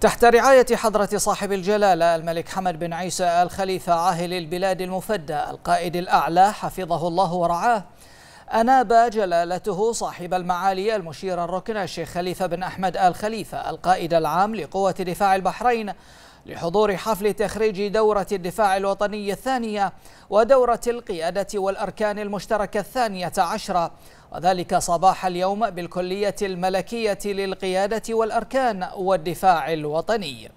تحت رعاية حضرة صاحب الجلالة الملك حمد بن عيسى آل خليفة عاهل البلاد المفدى القائد الأعلى حفظه الله ورعاه أناب جلالته صاحب المعالي المشير الركن الشيخ خليفة بن أحمد آل خليفة القائد العام لقوة دفاع البحرين لحضور حفل تخريج دورة الدفاع الوطني الثانية ودورة القيادة والأركان المشتركة الثانية عشرة وذلك صباح اليوم بالكلية الملكية للقيادة والأركان والدفاع الوطني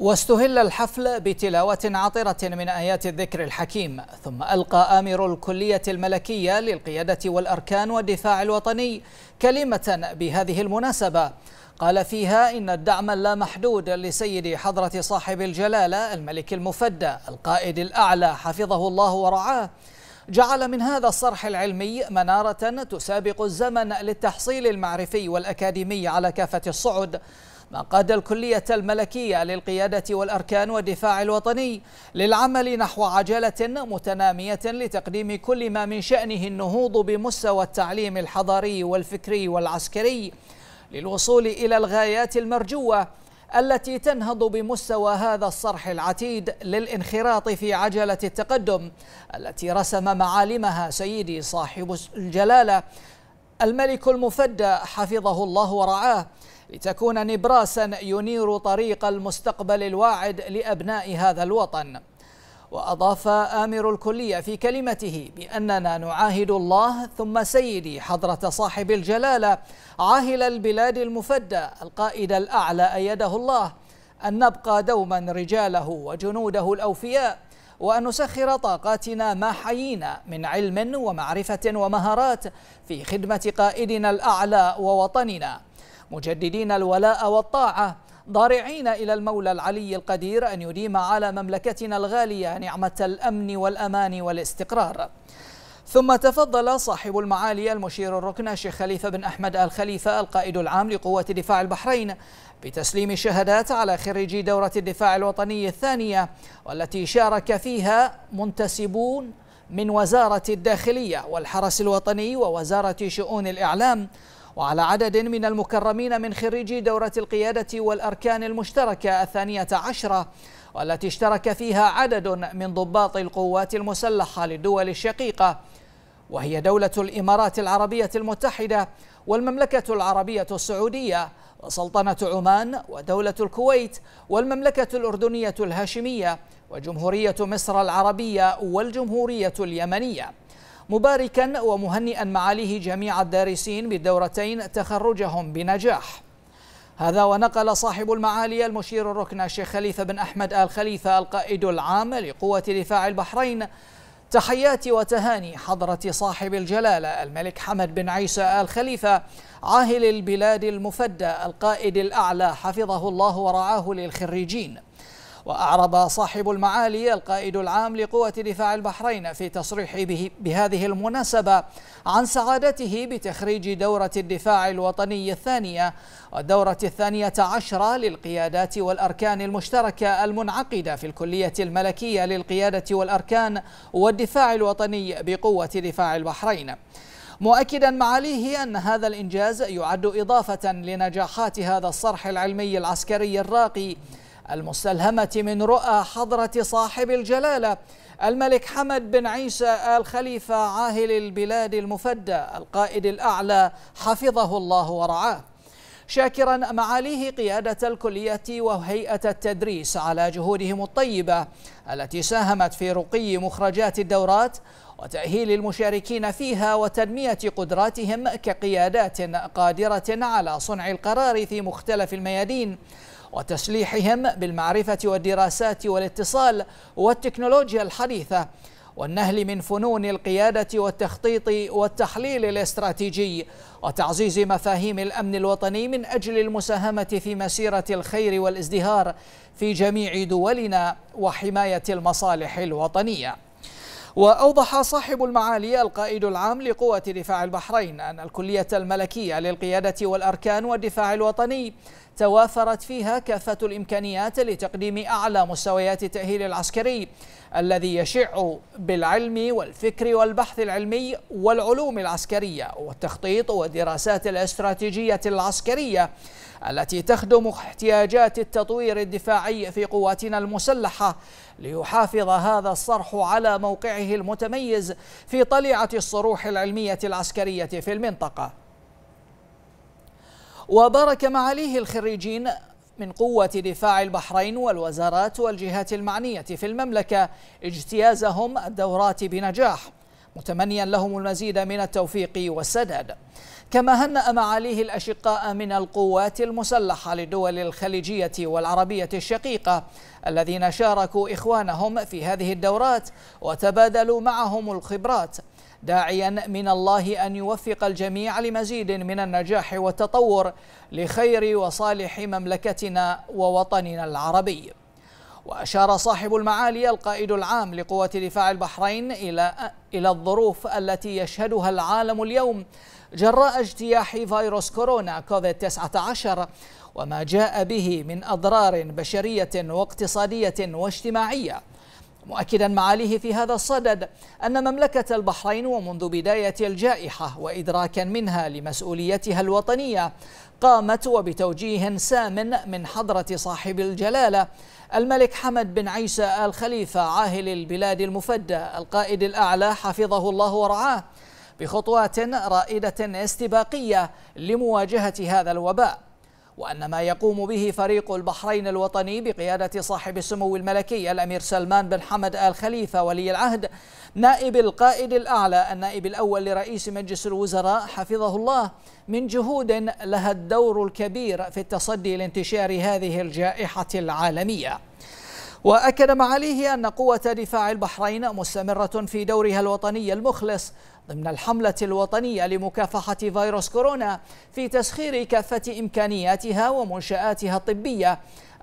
واستهل الحفل بتلاوة عطرة من آيات الذكر الحكيم ثم ألقى آمر الكلية الملكية للقيادة والأركان والدفاع الوطني كلمة بهذه المناسبة قال فيها إن الدعم اللامحدود لسيد حضرة صاحب الجلالة الملك المفدى القائد الأعلى حفظه الله ورعاه جعل من هذا الصرح العلمي منارة تسابق الزمن للتحصيل المعرفي والأكاديمي على كافة الصعد ما قاد الكلية الملكية للقيادة والأركان والدفاع الوطني للعمل نحو عجلة متنامية لتقديم كل ما من شأنه النهوض بمستوى التعليم الحضاري والفكري والعسكري للوصول إلى الغايات المرجوة التي تنهض بمستوى هذا الصرح العتيد للانخراط في عجلة التقدم التي رسم معالمها سيدي صاحب الجلالة الملك المفدى حفظه الله ورعاه لتكون نبراسا ينير طريق المستقبل الواعد لأبناء هذا الوطن وأضاف آمر الكلية في كلمته بأننا نعاهد الله ثم سيدي حضرة صاحب الجلالة عاهل البلاد المفدى القائد الأعلى أيده الله أن نبقى دوما رجاله وجنوده الأوفياء وأن نسخر طاقاتنا ما حيينا من علم ومعرفة ومهارات في خدمة قائدنا الأعلى ووطننا مجددين الولاء والطاعة ضارعين إلى المولى العلي القدير أن يديم على مملكتنا الغالية نعمة الأمن والأمان والاستقرار ثم تفضل صاحب المعالي المشير الركن الشيخ خليفة بن أحمد آل خليفة القائد العام لقوة دفاع البحرين بتسليم الشهادات على خريجي دورة الدفاع الوطني الثانية والتي شارك فيها منتسبون من وزارة الداخلية والحرس الوطني ووزارة شؤون الإعلام وعلى عدد من المكرمين من خريجي دورة القيادة والأركان المشتركة الثانية عشرة والتي اشترك فيها عدد من ضباط القوات المسلحة للدول الشقيقة وهي دولة الإمارات العربية المتحدة والمملكة العربية السعودية وسلطنة عمان ودولة الكويت والمملكة الأردنية الهاشمية وجمهورية مصر العربية والجمهورية اليمنية مباركا ومهنئا معاليه جميع الدارسين بالدورتين تخرجهم بنجاح هذا ونقل صاحب المعالي المشير الركن الشيخ خليفة بن أحمد آل خليفة القائد العام لقوة دفاع البحرين تحياتي وتهاني حضرة صاحب الجلالة الملك حمد بن عيسى آل خليفة عاهل البلاد المفدى القائد الأعلى حفظه الله ورعاه للخريجين وأعرب صاحب المعالي القائد العام لقوة دفاع البحرين في تصريح به بهذه المناسبة عن سعادته بتخريج دورة الدفاع الوطني الثانية والدورة الثانية عشرة للقيادات والأركان المشتركة المنعقدة في الكلية الملكية للقيادة والأركان والدفاع الوطني بقوة دفاع البحرين مؤكدا معاليه أن هذا الإنجاز يعد إضافة لنجاحات هذا الصرح العلمي العسكري الراقي المستلهمة من رؤى حضرة صاحب الجلالة الملك حمد بن عيسى آل خليفة عاهل البلاد المفدى القائد الأعلى حفظه الله ورعاه شاكرا معاليه قيادة الكلية وهيئة التدريس على جهودهم الطيبة التي ساهمت في رقي مخرجات الدورات وتأهيل المشاركين فيها وتنمية قدراتهم كقيادات قادرة على صنع القرار في مختلف الميادين وتسليحهم بالمعرفة والدراسات والاتصال والتكنولوجيا الحديثة والنهل من فنون القيادة والتخطيط والتحليل الاستراتيجي وتعزيز مفاهيم الأمن الوطني من أجل المساهمة في مسيرة الخير والازدهار في جميع دولنا وحماية المصالح الوطنية وأوضح صاحب المعالي القائد العام لقوة دفاع البحرين أن الكلية الملكية للقيادة والأركان والدفاع الوطني توافرت فيها كافة الإمكانيات لتقديم أعلى مستويات التأهيل العسكري الذي يشع بالعلم والفكر والبحث العلمي والعلوم العسكرية والتخطيط والدراسات الاستراتيجية العسكرية التي تخدم احتياجات التطوير الدفاعي في قواتنا المسلحة ليحافظ هذا الصرح على موقعه المتميز في طليعة الصروح العلمية العسكرية في المنطقة وبارك معاليه الخريجين من قوة دفاع البحرين والوزارات والجهات المعنية في المملكة اجتيازهم الدورات بنجاح متمنيا لهم المزيد من التوفيق والسداد كما هنأ معاليه الأشقاء من القوات المسلحة للدول الخليجية والعربية الشقيقة الذين شاركوا إخوانهم في هذه الدورات وتبادلوا معهم الخبرات داعيا من الله أن يوفق الجميع لمزيد من النجاح والتطور لخير وصالح مملكتنا ووطننا العربي وأشار صاحب المعالي القائد العام لقوة دفاع البحرين إلى إلى الظروف التي يشهدها العالم اليوم جراء اجتياح فيروس كورونا كوفيد 19 وما جاء به من أضرار بشرية واقتصادية واجتماعية مؤكدا معاليه في هذا الصدد أن مملكة البحرين ومنذ بداية الجائحة وإدراكا منها لمسؤوليتها الوطنية قامت وبتوجيه سام من حضرة صاحب الجلالة الملك حمد بن عيسى آل خليفة عاهل البلاد المفدى القائد الأعلى حفظه الله ورعاه بخطوات رائدة استباقية لمواجهة هذا الوباء وأن ما يقوم به فريق البحرين الوطني بقيادة صاحب السمو الملكي الأمير سلمان بن حمد آل خليفة ولي العهد نائب القائد الأعلى النائب الأول لرئيس مجلس الوزراء حفظه الله من جهود لها الدور الكبير في التصدي لانتشار هذه الجائحة العالمية وأكد معاليه أن قوة دفاع البحرين مستمرة في دورها الوطني المخلص ضمن الحملة الوطنية لمكافحة فيروس كورونا في تسخير كافة إمكانياتها ومنشآتها الطبية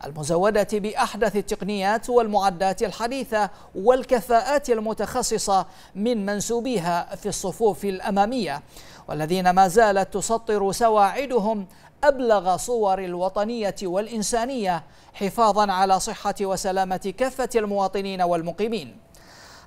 المزودة بأحدث التقنيات والمعدات الحديثة والكفاءات المتخصصة من منسوبيها في الصفوف الأمامية والذين ما زالت تسطر سواعدهم أبلغ صور الوطنية والإنسانية حفاظا على صحة وسلامة كافة المواطنين والمقيمين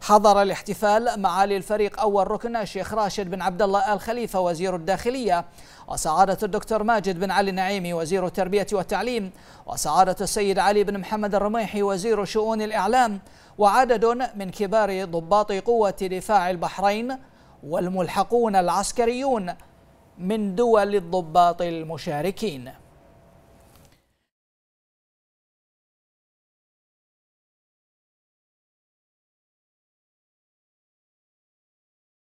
حضر الاحتفال معالي الفريق أول ركن الشيخ راشد بن عبد الله آل خليفة وزير الداخلية وسعادة الدكتور ماجد بن علي النعيمي وزير التربية والتعليم وسعادة السيد علي بن محمد الرميحي وزير شؤون الإعلام وعدد من كبار ضباط قوة دفاع البحرين والملحقون العسكريون من دول الضباط المشاركين